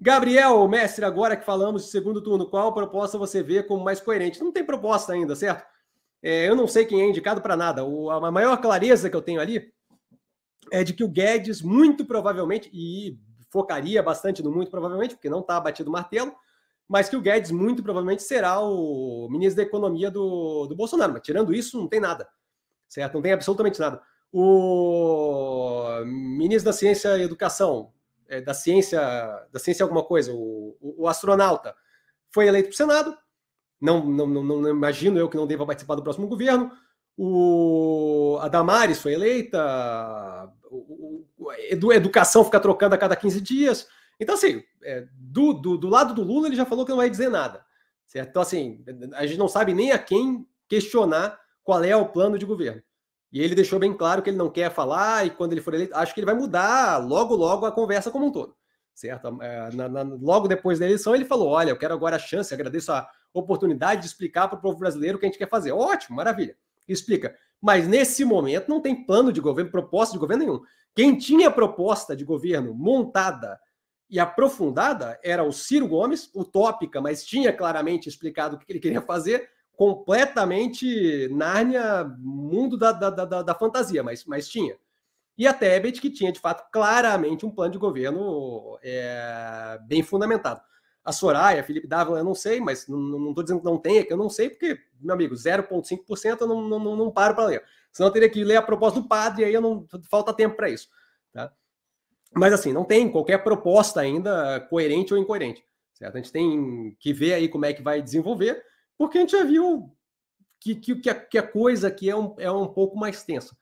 Gabriel, mestre, agora que falamos de segundo turno, qual proposta você vê como mais coerente? Não tem proposta ainda, certo? É, eu não sei quem é indicado para nada. O, a maior clareza que eu tenho ali é de que o Guedes, muito provavelmente, e focaria bastante no muito provavelmente, porque não está batido o martelo, mas que o Guedes, muito provavelmente, será o ministro da Economia do, do Bolsonaro. Mas tirando isso, não tem nada, certo? Não tem absolutamente nada. O ministro da Ciência e Educação, é, da ciência, da ciência alguma coisa, o, o, o astronauta, foi eleito para o Senado. Não, não, não, não, imagino eu que não deva participar do próximo governo. O, a Damares foi eleita, o, o, educação fica trocando a cada 15 dias. Então, assim, é, do, do, do lado do Lula, ele já falou que não vai dizer nada. Certo? Então, assim, a gente não sabe nem a quem questionar qual é o plano de governo. E ele deixou bem claro que ele não quer falar, e quando ele for eleito, acho que ele vai mudar logo, logo a conversa como um todo. Certo? É, na, na, logo depois da eleição, ele falou: Olha, eu quero agora a chance, agradeço a oportunidade de explicar para o povo brasileiro o que a gente quer fazer. Ótimo, maravilha. Explica. Mas nesse momento não tem plano de governo, proposta de governo nenhum. Quem tinha proposta de governo montada e aprofundada era o Ciro Gomes, utópica, mas tinha claramente explicado o que ele queria fazer, completamente Nárnia, mundo da, da, da, da, fantasia, mas, mas tinha. E a Tebet, que tinha, de fato, claramente um plano de governo é, bem fundamentado. A Soraya, Felipe Dávila, eu não sei, mas não estou dizendo que não tem, é que eu não sei, porque, meu amigo, 0,5% eu não, não, não paro para ler. Senão eu teria que ler a proposta do padre, aí eu não falta tempo para isso. Tá? Mas, assim, não tem qualquer proposta ainda coerente ou incoerente. Certo? A gente tem que ver aí como é que vai desenvolver porque a gente já viu que, que, que, a, que a coisa aqui é um, é um pouco mais tensa.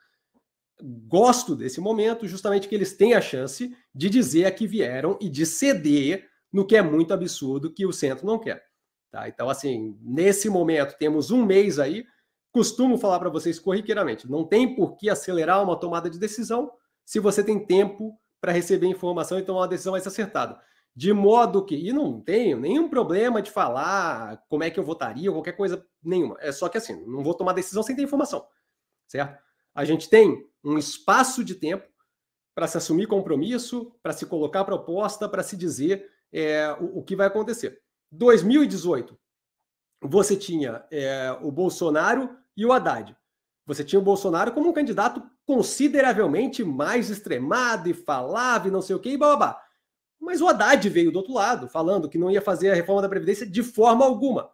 Gosto desse momento, justamente que eles têm a chance de dizer a que vieram e de ceder no que é muito absurdo que o centro não quer. Tá? Então, assim, nesse momento, temos um mês aí. Costumo falar para vocês corriqueiramente: não tem por que acelerar uma tomada de decisão se você tem tempo para receber informação, então é a decisão vai ser acertada. De modo que, e não tenho nenhum problema de falar como é que eu votaria ou qualquer coisa nenhuma. É só que assim, não vou tomar decisão sem ter informação, certo? A gente tem um espaço de tempo para se assumir compromisso, para se colocar proposta, para se dizer é, o, o, que vai acontecer. 2018, você tinha é, o Bolsonaro e o Haddad. Você tinha o Bolsonaro como um candidato consideravelmente mais extremado e falava e não sei o que e bababá. Mas o Haddad veio do outro lado, falando que não ia fazer a reforma da Previdência de forma alguma.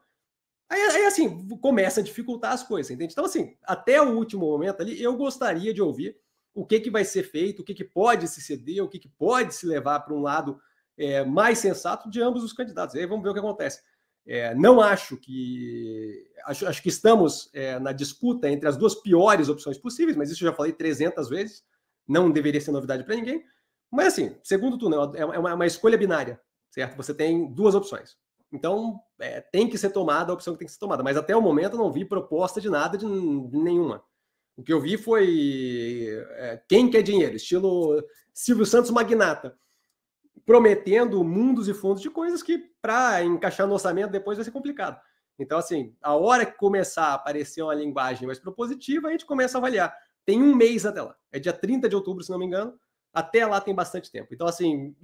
Aí, aí assim, começa a dificultar as coisas, entende? Então, assim, até o último momento ali, eu gostaria de ouvir o que, que vai ser feito, o que, que pode se ceder, o que, que pode se levar para um lado é, mais sensato de ambos os candidatos. E aí vamos ver o que acontece. É, não acho que. Acho, acho que estamos é, na disputa entre as duas piores opções possíveis, mas isso eu já falei 300 vezes, não deveria ser novidade para ninguém. Mas assim, segundo túnel, né, é, é uma, é uma escolha binária, certo? Você tem duas opções. Então, é, tem que ser tomada a opção que tem que ser tomada. Mas até o momento eu não vi proposta de nada, de, de nenhuma. O que eu vi foi é, quem quer dinheiro, estilo Silvio Santos magnata, prometendo mundos e fundos de coisas que, para encaixar no orçamento, depois vai ser complicado. Então, assim, a hora que começar a aparecer uma linguagem mais propositiva, a gente começa a avaliar. Tem um mês até lá. É dia 30 de outubro, se não me engano até lá tem bastante tempo. Então, assim,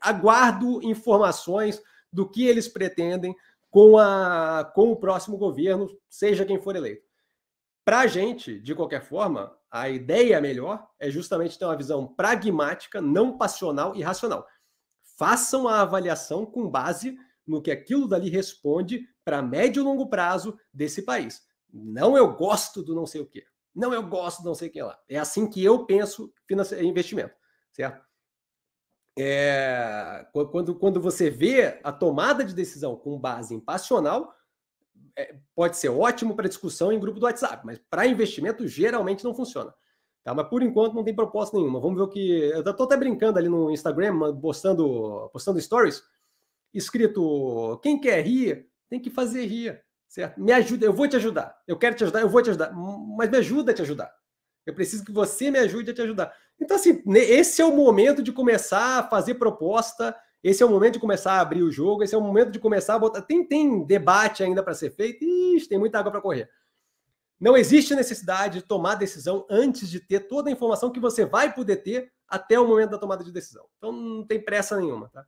aguardo informações do que eles pretendem com, a, com o próximo governo, seja quem for eleito. Para a gente, de qualquer forma, a ideia melhor é justamente ter uma visão pragmática, não passional e racional. Façam a avaliação com base no que aquilo dali responde para médio e longo prazo desse país. Não eu gosto do não sei o quê. Não, eu gosto não sei o que lá. É assim que eu penso é investimento, certo? É, quando, quando você vê a tomada de decisão com base em passional, é, pode ser ótimo para discussão em grupo do WhatsApp, mas para investimento geralmente não funciona. Tá? Mas por enquanto não tem proposta nenhuma. Vamos ver o que. Eu estou até brincando ali no Instagram, postando, postando stories, escrito: quem quer rir, tem que fazer rir. Certo? Me ajuda, eu vou te ajudar. Eu quero te ajudar, eu vou te ajudar. Mas me ajuda a te ajudar. Eu preciso que você me ajude a te ajudar. Então, assim, esse é o momento de começar a fazer proposta, esse é o momento de começar a abrir o jogo, esse é o momento de começar a botar. Tem, tem debate ainda para ser feito, Ixi, tem muita água para correr. Não existe necessidade de tomar decisão antes de ter toda a informação que você vai poder ter até o momento da tomada de decisão. Então, não tem pressa nenhuma, tá?